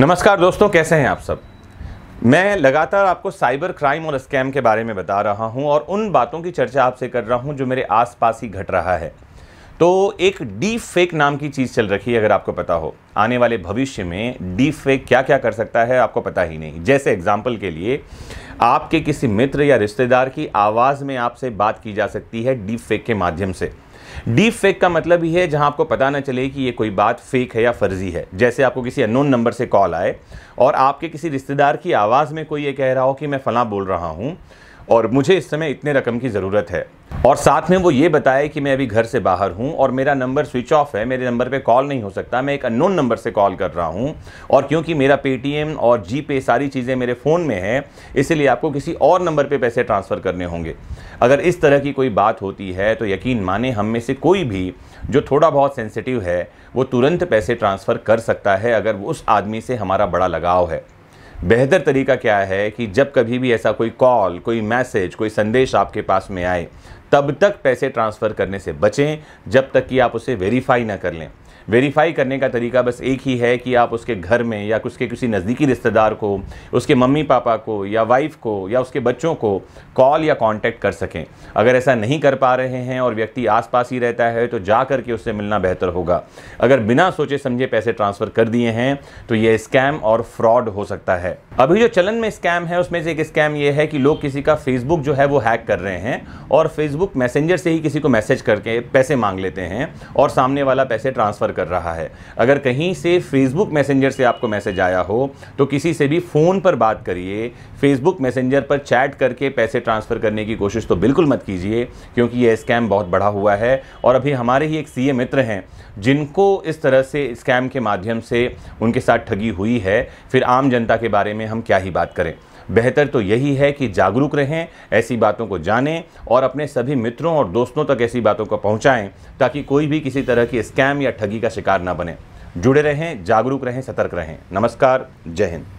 नमस्कार दोस्तों कैसे हैं आप सब मैं लगातार आपको साइबर क्राइम और स्कैम के बारे में बता रहा हूं और उन बातों की चर्चा आपसे कर रहा हूं जो मेरे आसपास ही घट रहा है तो एक डी फेक नाम की चीज़ चल रखी है अगर आपको पता हो आने वाले भविष्य में डी फेक क्या क्या कर सकता है आपको पता ही नहीं जैसे एग्जाम्पल के लिए आपके किसी मित्र या रिश्तेदार की आवाज़ में आपसे बात की जा सकती है डी फेक के माध्यम से डीप फेक का मतलब ये है जहां आपको पता ना चले कि ये कोई बात फेक है या फर्जी है जैसे आपको किसी अननोन नंबर से कॉल आए और आपके किसी रिश्तेदार की आवाज़ में कोई ये कह रहा हो कि मैं फला बोल रहा हूँ और मुझे इस समय इतने रकम की ज़रूरत है और साथ में वो ये बताए कि मैं अभी घर से बाहर हूँ और मेरा नंबर स्विच ऑफ है मेरे नंबर पे कॉल नहीं हो सकता मैं एक अननोन नंबर से कॉल कर रहा हूँ और क्योंकि मेरा पेटीएम और जी पे सारी चीज़ें मेरे फ़ोन में हैं इसलिए आपको किसी और नंबर पे पैसे ट्रांसफ़र करने होंगे अगर इस तरह की कोई बात होती है तो यकीन माने हम में से कोई भी जो थोड़ा बहुत सेंसिटिव है वो तुरंत पैसे ट्रांसफ़र कर सकता है अगर उस आदमी से हमारा बड़ा लगाव है बेहतर तरीका क्या है कि जब कभी भी ऐसा कोई कॉल कोई मैसेज कोई संदेश आपके पास में आए तब तक पैसे ट्रांसफ़र करने से बचें जब तक कि आप उसे वेरीफाई ना कर लें वेरीफाई करने का तरीका बस एक ही है कि आप उसके घर में या उसके किसी नज़दीकी रिश्तेदार को उसके मम्मी पापा को या वाइफ को या उसके बच्चों को कॉल या कांटेक्ट कर सकें अगर ऐसा नहीं कर पा रहे हैं और व्यक्ति आसपास ही रहता है तो जा करके उससे मिलना बेहतर होगा अगर बिना सोचे समझे पैसे ट्रांसफ़र कर दिए हैं तो ये स्कैम और फ्रॉड हो सकता है अभी जो चलन में स्कैम है उसमें से एक स्कैम ये है कि लोग किसी का फेसबुक जो है वो हैक कर रहे हैं और फेसबुक मैसेंजर से ही किसी को मैसेज करके पैसे मांग लेते हैं और सामने वाला पैसे ट्रांसफ़र कर रहा है अगर कहीं से फेसबुक मैसेंजर से आपको मैसेज आया हो तो किसी से भी फ़ोन पर बात करिए फेसबुक मैसेंजर पर चैट करके पैसे ट्रांसफ़र करने की कोशिश तो बिल्कुल मत कीजिए क्योंकि यह स्कैम बहुत बड़ा हुआ है और अभी हमारे ही एक सीए मित्र हैं जिनको इस तरह से स्कैम के माध्यम से उनके साथ ठगी हुई है फिर आम जनता के बारे में हम क्या ही बात करें बेहतर तो यही है कि जागरूक रहें ऐसी बातों को जानें और अपने सभी मित्रों और दोस्तों तक ऐसी बातों को पहुँचाएँ ताकि कोई भी किसी तरह की स्कैम या ठगी का शिकार ना बने जुड़े रहें जागरूक रहें सतर्क रहें नमस्कार जय हिंद